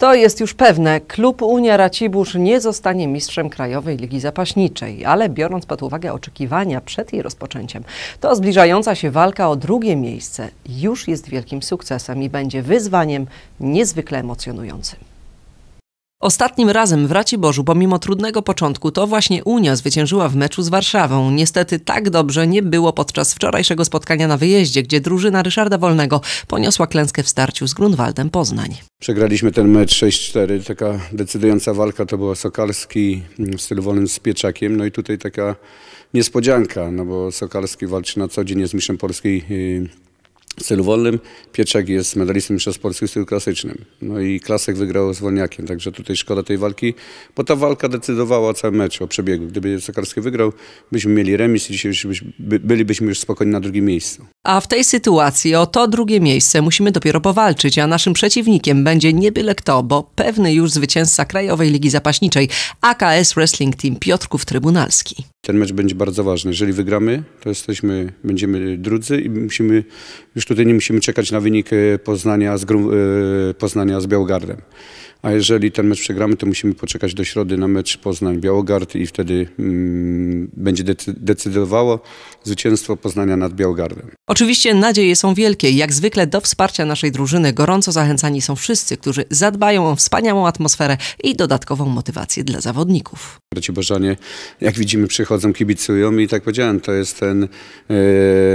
To jest już pewne. Klub Unia Racibórz nie zostanie mistrzem Krajowej Ligi Zapaśniczej, ale biorąc pod uwagę oczekiwania przed jej rozpoczęciem, to zbliżająca się walka o drugie miejsce już jest wielkim sukcesem i będzie wyzwaniem niezwykle emocjonującym. Ostatnim razem w Raciborzu, pomimo trudnego początku, to właśnie Unia zwyciężyła w meczu z Warszawą. Niestety tak dobrze nie było podczas wczorajszego spotkania na wyjeździe, gdzie drużyna Ryszarda Wolnego poniosła klęskę w starciu z Grunwaldem Poznań. Przegraliśmy ten mecz 6-4. Taka decydująca walka to była Sokalski w stylu wolnym z Pieczakiem. No i tutaj taka niespodzianka, no bo Sokalski walczy na co dzień z mistrzem polskiej y, w celu wolnym. Pieczek jest medalistą mistrzostw Polski w stylu klasycznym. No i Klasek wygrał z Wolniakiem, także tutaj szkoda tej walki, bo ta walka decydowała o całym meczu, o przebiegu. Gdyby Sokarski wygrał, byśmy mieli remis i dzisiaj byśmy, bylibyśmy już spokojni na drugim miejscu. A w tej sytuacji o to drugie miejsce musimy dopiero powalczyć, a naszym przeciwnikiem będzie nie byle kto, bo pewny już zwycięzca Krajowej Ligi Zapaśniczej AKS Wrestling Team Piotrków Trybunalski. Ten mecz będzie bardzo ważny. Jeżeli wygramy, to jesteśmy, będziemy drudzy i musimy, już tutaj nie musimy czekać na wynik e, Poznania z, e, Poznania z Białogardem a jeżeli ten mecz przegramy, to musimy poczekać do środy na mecz Poznań-Białogard i wtedy mm, będzie decydowało zwycięstwo Poznania nad Białogardem. Oczywiście nadzieje są wielkie i jak zwykle do wsparcia naszej drużyny gorąco zachęcani są wszyscy, którzy zadbają o wspaniałą atmosferę i dodatkową motywację dla zawodników. Bożanie, jak widzimy, przychodzą, kibicują i tak powiedziałem, to jest ten, e,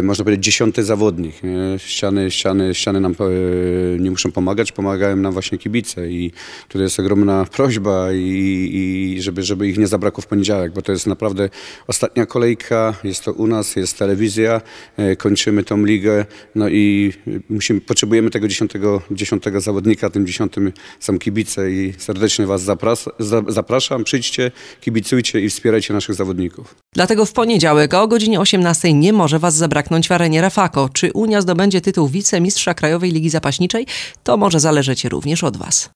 można powiedzieć, dziesiąty zawodnik. Nie? Ściany, ściany, ściany nam e, nie muszą pomagać, pomagają nam właśnie kibice i tutaj jest ogromna prośba i, i żeby, żeby ich nie zabrakło w poniedziałek, bo to jest naprawdę ostatnia kolejka, jest to u nas, jest telewizja, e, kończymy tą ligę, no i musimy, potrzebujemy tego dziesiątego, dziesiątego zawodnika, tym dziesiątym są kibice i serdecznie Was zapras, zapraszam, przyjdźcie, kibicujcie i wspierajcie naszych zawodników. Dlatego w poniedziałek o godzinie 18 nie może Was zabraknąć w arenie Rafako. Czy Unia zdobędzie tytuł wicemistrza Krajowej Ligi Zapaśniczej? To może zależeć również od Was.